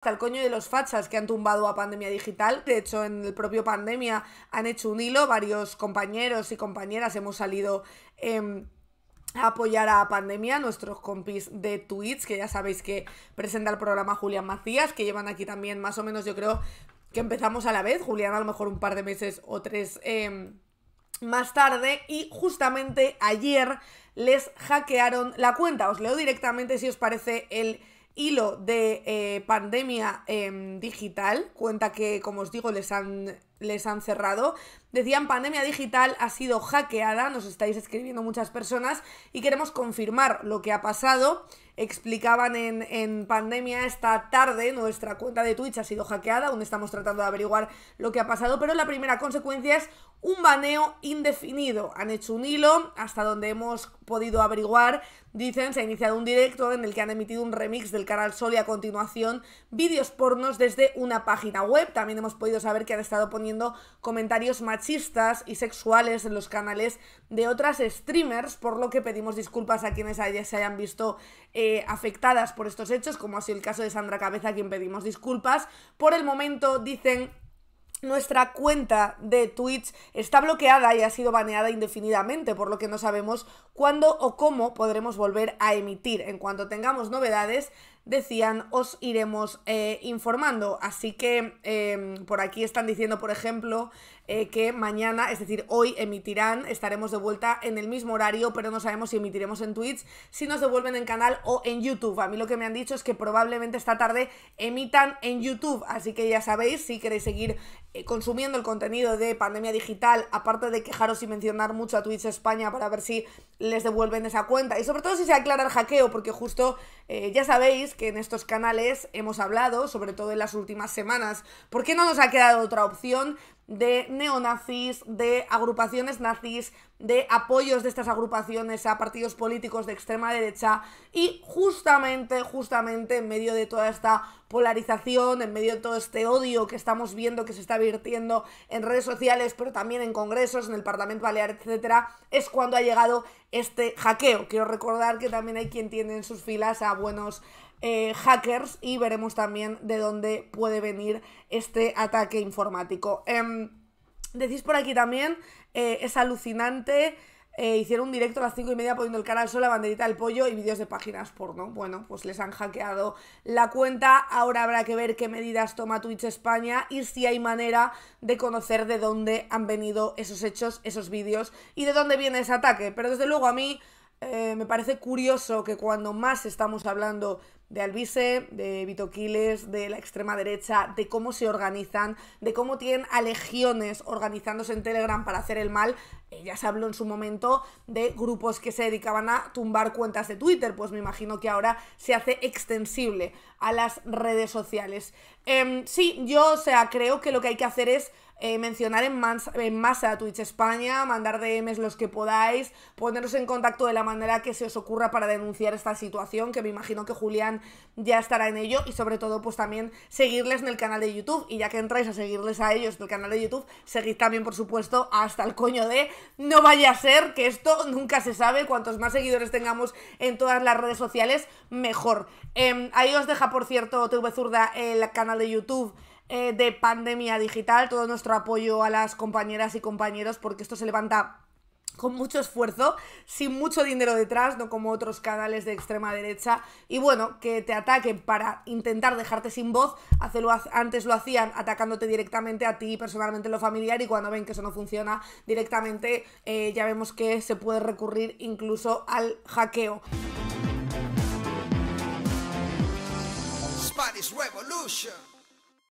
hasta el coño de los fachas que han tumbado a Pandemia Digital. De hecho, en el propio Pandemia han hecho un hilo, varios compañeros y compañeras hemos salido em, a apoyar a Pandemia, nuestros compis de Twitch, que ya sabéis que presenta el programa Julián Macías, que llevan aquí también más o menos, yo creo, que empezamos a la vez, Julián a lo mejor un par de meses o tres... Em, más tarde y justamente ayer les hackearon la cuenta. Os leo directamente si os parece el hilo de eh, pandemia em, digital, cuenta que, como os digo, les han, les han cerrado. Decían, pandemia digital ha sido hackeada, nos estáis escribiendo muchas personas y queremos confirmar lo que ha pasado. Explicaban en, en pandemia esta tarde, nuestra cuenta de Twitch ha sido hackeada, aún estamos tratando de averiguar lo que ha pasado, pero la primera consecuencia es un baneo indefinido. Han hecho un hilo hasta donde hemos podido averiguar Dicen se ha iniciado un directo en el que han emitido un remix del Canal Sol y a continuación vídeos pornos desde una página web. También hemos podido saber que han estado poniendo comentarios machistas y sexuales en los canales de otras streamers, por lo que pedimos disculpas a quienes se hayan visto eh, afectadas por estos hechos, como ha sido el caso de Sandra Cabeza, a quien pedimos disculpas. Por el momento, dicen, nuestra cuenta de Twitch está bloqueada y ha sido baneada indefinidamente, por lo que no sabemos cuándo o cómo podremos volver a emitir. En cuanto tengamos novedades, decían, os iremos eh, informando. Así que em, por aquí están diciendo, por ejemplo, eh, que mañana, es decir, hoy emitirán, estaremos de vuelta en el mismo horario, pero no sabemos si emitiremos en Twitch, si nos devuelven en canal o en YouTube. A mí lo que me han dicho es que probablemente esta tarde emitan en YouTube, así que ya sabéis, si queréis seguir eh, consumiendo el contenido de Pandemia Digital, aparte de quejaros y mencionar mucho a Twitch España para ver si les devuelven esa cuenta, y sobre todo si se aclara el hackeo, porque justo, ya sabéis, que en estos canales hemos hablado, sobre todo en las últimas semanas, ¿Por qué no nos ha quedado otra opción de neonazis, de agrupaciones nazis, de apoyos de estas agrupaciones a partidos políticos de extrema derecha y justamente, justamente en medio de toda esta polarización, en medio de todo este odio que estamos viendo que se está virtiendo en redes sociales, pero también en congresos, en el Parlamento Balear, etcétera, es cuando ha llegado este hackeo. Quiero recordar que también hay quien tiene en sus filas a buenos eh, hackers y veremos también de dónde puede venir este ataque informático. Em, Decís por aquí también, eh, es alucinante. Eh, hicieron un directo a las 5 y media poniendo el canal sola la banderita del pollo y vídeos de páginas porno. Bueno, pues les han hackeado la cuenta. Ahora habrá que ver qué medidas toma Twitch España y si hay manera de conocer de dónde han venido esos hechos, esos vídeos y de dónde viene ese ataque. Pero desde luego a mí eh, me parece curioso que cuando más estamos hablando de Albice, de Vitoquiles, de la extrema derecha, de cómo se organizan, de cómo tienen a legiones organizándose en Telegram para hacer el mal. ya se habló en su momento de grupos que se dedicaban a tumbar cuentas de Twitter, pues me imagino que ahora se hace extensible a las redes sociales. Em, sí, yo, o sea, creo que lo que hay que hacer es eh, mencionar en, en, masa a Twitch España, mandar DMs los que podáis, poneros en contacto de la manera que se os ocurra para denunciar esta situación, que me imagino que Julián ya estará en ello y sobre todo pues también seguirles en el canal de YouTube y ya que entráis a seguirles a ellos en el canal de YouTube, seguid también por supuesto hasta el coño de no vaya a ser que esto nunca se sabe, cuantos más seguidores tengamos en todas las redes sociales mejor. Em, ahí os deja por cierto TV Zurda el canal de YouTube eh, de Pandemia Digital, todo nuestro apoyo a las compañeras y compañeros porque esto se levanta con mucho esfuerzo, sin mucho dinero detrás, no como otros canales de extrema derecha. Y bueno, que te ataquen para intentar dejarte sin voz, antes lo hacían atacándote directamente a ti personalmente en lo familiar y cuando ven que eso no funciona directamente, eh, ya vemos que se puede recurrir incluso al hackeo. Spanish